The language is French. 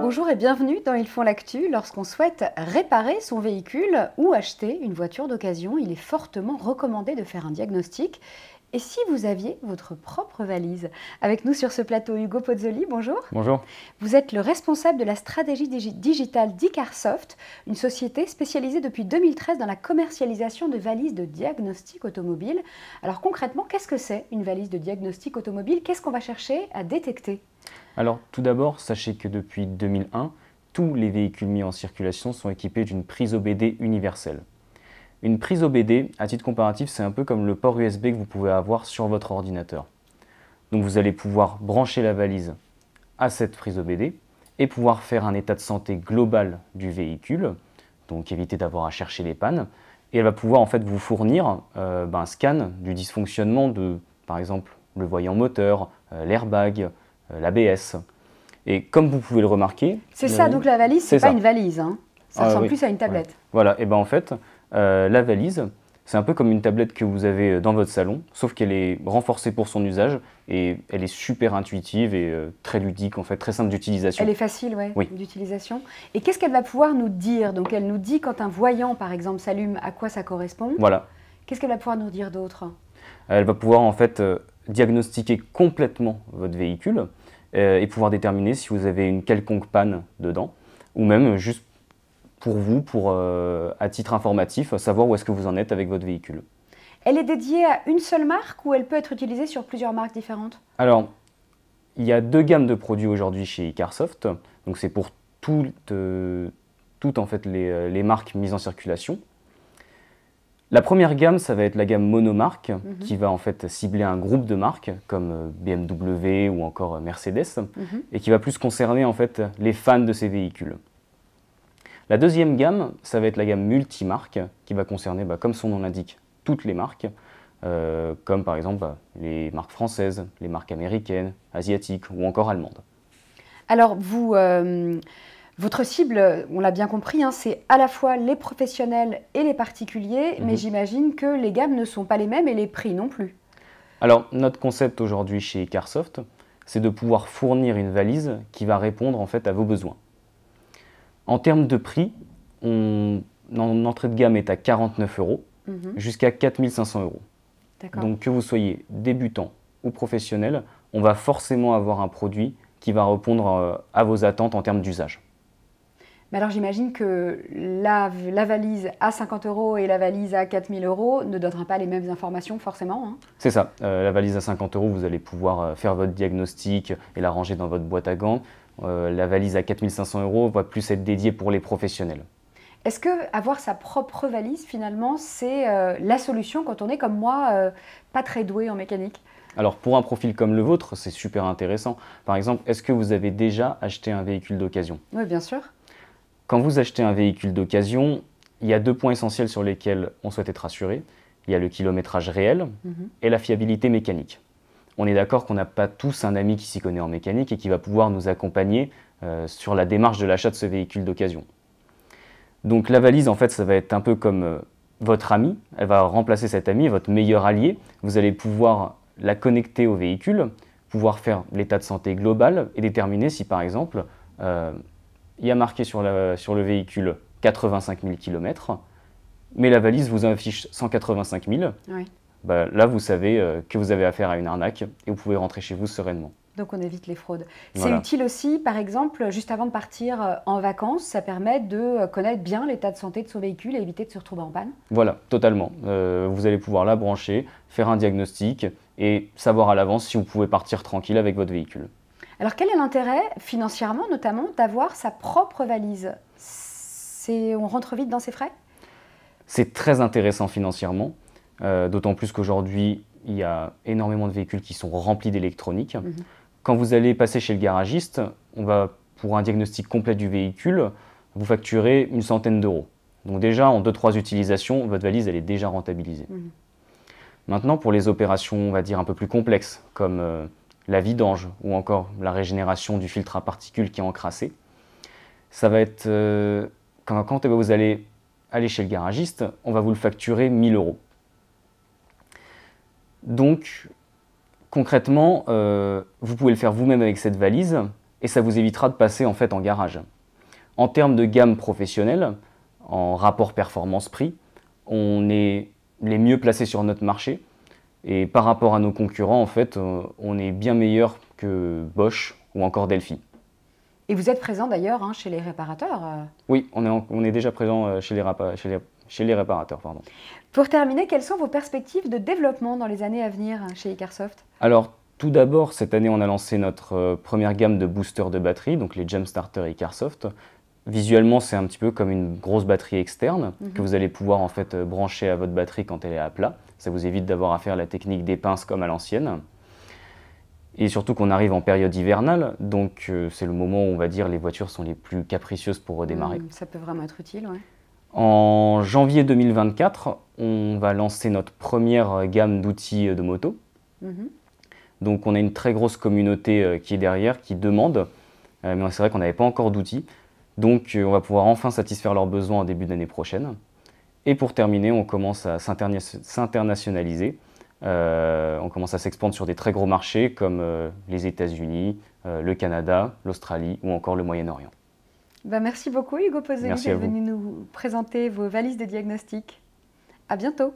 Bonjour et bienvenue dans Ils font l'actu. Lorsqu'on souhaite réparer son véhicule ou acheter une voiture d'occasion, il est fortement recommandé de faire un diagnostic et si vous aviez votre propre valise Avec nous sur ce plateau, Hugo Pozzoli, bonjour. Bonjour. Vous êtes le responsable de la stratégie digitale d'Icarsoft, une société spécialisée depuis 2013 dans la commercialisation de valises de diagnostic automobile. Alors concrètement, qu'est-ce que c'est une valise de diagnostic automobile Qu'est-ce qu'on va chercher à détecter Alors tout d'abord, sachez que depuis 2001, tous les véhicules mis en circulation sont équipés d'une prise OBD universelle. Une prise OBD, à titre comparatif, c'est un peu comme le port USB que vous pouvez avoir sur votre ordinateur. Donc vous allez pouvoir brancher la valise à cette prise OBD et pouvoir faire un état de santé global du véhicule, donc éviter d'avoir à chercher les pannes. Et elle va pouvoir en fait vous fournir euh, ben, un scan du dysfonctionnement de, par exemple, le voyant moteur, euh, l'airbag, euh, l'ABS. Et comme vous pouvez le remarquer... C'est ça, donc la valise, c'est pas une valise. Hein. Ça ah ressemble plus à une tablette. Voilà, voilà. et bien en fait, euh, la valise, c'est un peu comme une tablette que vous avez euh, dans votre salon, sauf qu'elle est renforcée pour son usage et elle est super intuitive et euh, très ludique, en fait, très simple d'utilisation. Elle est facile, oui, d'utilisation. Et qu'est-ce qu'elle va pouvoir nous dire Donc, elle nous dit quand un voyant, par exemple, s'allume, à quoi ça correspond. Voilà. Qu'est-ce qu'elle va pouvoir nous dire d'autre Elle va pouvoir, en fait, diagnostiquer complètement votre véhicule et pouvoir déterminer si vous avez une quelconque panne dedans ou même juste pour vous, pour, euh, à titre informatif, savoir où est-ce que vous en êtes avec votre véhicule. Elle est dédiée à une seule marque ou elle peut être utilisée sur plusieurs marques différentes Alors, il y a deux gammes de produits aujourd'hui chez Carsoft. Donc c'est pour toutes, euh, toutes en fait les, euh, les, marques mises en circulation. La première gamme, ça va être la gamme monomarque, mhm. qui va en fait cibler un groupe de marques comme BMW ou encore Mercedes, mhm. et qui va plus concerner en fait les fans de ces véhicules. La deuxième gamme, ça va être la gamme multimarque, qui va concerner, bah, comme son nom l'indique, toutes les marques, euh, comme par exemple bah, les marques françaises, les marques américaines, asiatiques ou encore allemandes. Alors, vous, euh, votre cible, on l'a bien compris, hein, c'est à la fois les professionnels et les particuliers, mais mhm. j'imagine que les gammes ne sont pas les mêmes et les prix non plus. Alors, notre concept aujourd'hui chez Carsoft, c'est de pouvoir fournir une valise qui va répondre en fait à vos besoins. En termes de prix, l'entrée entrée de gamme est à 49 euros mhm. jusqu'à 4500 euros. Donc que vous soyez débutant ou professionnel, on va forcément avoir un produit qui va répondre euh, à vos attentes en termes d'usage. Mais alors j'imagine que la, valise à 50 euros et la valise à 4000 euros ne donnera pas les mêmes informations forcément. Hein C'est ça. Euh, la valise à 50 euros, vous allez pouvoir euh, faire votre diagnostic et la ranger dans votre boîte à gants. Euh, la valise à 4500 euros va plus être dédiée pour les professionnels. Est-ce que avoir sa propre valise, finalement, c'est euh, la solution quand on est comme moi, euh, pas très doué en mécanique Alors pour un profil comme le vôtre, c'est super intéressant. Par exemple, est-ce que vous avez déjà acheté un véhicule d'occasion Oui, bien sûr. Quand vous achetez un véhicule d'occasion, il y a deux points essentiels sur lesquels on souhaite être rassuré. Il y a le kilométrage réel mhm. et la fiabilité mécanique on est d'accord qu'on n'a pas tous un ami qui s'y connaît en mécanique et qui va pouvoir nous accompagner euh, sur la démarche de l'achat de ce véhicule d'occasion. Donc la valise, en fait, ça va être un peu comme euh, votre ami, elle va remplacer cet ami, votre meilleur allié. Vous allez pouvoir la connecter au véhicule, pouvoir faire l'état de santé global et déterminer si par exemple euh, il y a marqué sur, le véhicule 85 000 km, mais la valise vous affiche 185 000. Bah, là, vous savez euh, que vous avez affaire à une arnaque et vous pouvez rentrer chez vous sereinement. Donc on évite les fraudes. C'est utile aussi, par exemple, juste avant de partir euh, en vacances, ça permet de euh, connaître bien l'état de santé de son véhicule et éviter de se retrouver en panne. Voilà, totalement. vous allez pouvoir la brancher, faire un diagnostic et savoir à l'avance si vous pouvez partir tranquille avec votre véhicule. Alors quel est l'intérêt, financièrement notamment, d'avoir sa propre valise On rentre vite dans ses frais c'est très intéressant financièrement euh, d'autant plus qu'aujourd'hui, il y a énormément de véhicules qui sont remplis d'électronique. Mhm. Quand vous allez passer chez le garagiste, on va, pour un diagnostic complet du véhicule, vous facturer une centaine d'euros. Donc déjà, en 2 trois utilisations, votre valise, elle est déjà rentabilisée. Mhm. Maintenant, pour les opérations, on va dire, un peu plus complexes, comme euh, la vidange ou encore la régénération du filtre à particules qui est encrassé, ça va être... Euh, quand, eh ben, vous allez aller chez le garagiste, on va vous le facturer 1000 euros. Donc, concrètement, euh, vous pouvez le faire vous-même avec cette valise et ça vous évitera de passer en fait en garage. En termes de gamme professionnelle, en rapport performance-prix, on est les mieux placés sur notre marché et par rapport à nos concurrents, en fait, euh, on est bien meilleur que Bosch ou encore Delphi. Et vous êtes présent d'ailleurs hein, chez les réparateurs euh. Oui, on est, déjà présent euh, chez les, réparateurs. Pour terminer, quelles sont vos perspectives de développement dans les années à venir euh, chez Icarsoft Alors, tout d'abord, cette année, on a lancé notre première gamme de boosters de batterie, donc les Jump Starter Icarsoft. Visuellement, c'est un petit peu comme une grosse batterie externe mhm. que vous allez pouvoir en fait brancher à votre batterie quand elle est à plat. Ça vous évite d'avoir à faire la technique des pinces comme à l'ancienne. Et surtout qu'on arrive en période hivernale, donc euh, c'est le moment où on va dire les voitures sont les plus capricieuses pour redémarrer. Hmm, ça peut vraiment être utile, oui. En janvier 2024, on va lancer notre première gamme d'outils euh, de moto. Mhm. Donc on a une très grosse communauté euh, qui est derrière, qui demande, mais c'est vrai qu'on n'avait pas encore d'outils. Donc on va pouvoir enfin satisfaire leurs besoins en début d'année prochaine. Et pour terminer, on commence à s'internationaliser. Euh, on commence à s'expandre sur des très gros marchés comme euh, les États-Unis, euh, le Canada, l'Australie ou encore le Moyen-Orient. Bah, merci beaucoup Hugo Poselli d'être venu nous présenter vos valises de diagnostic. À bientôt.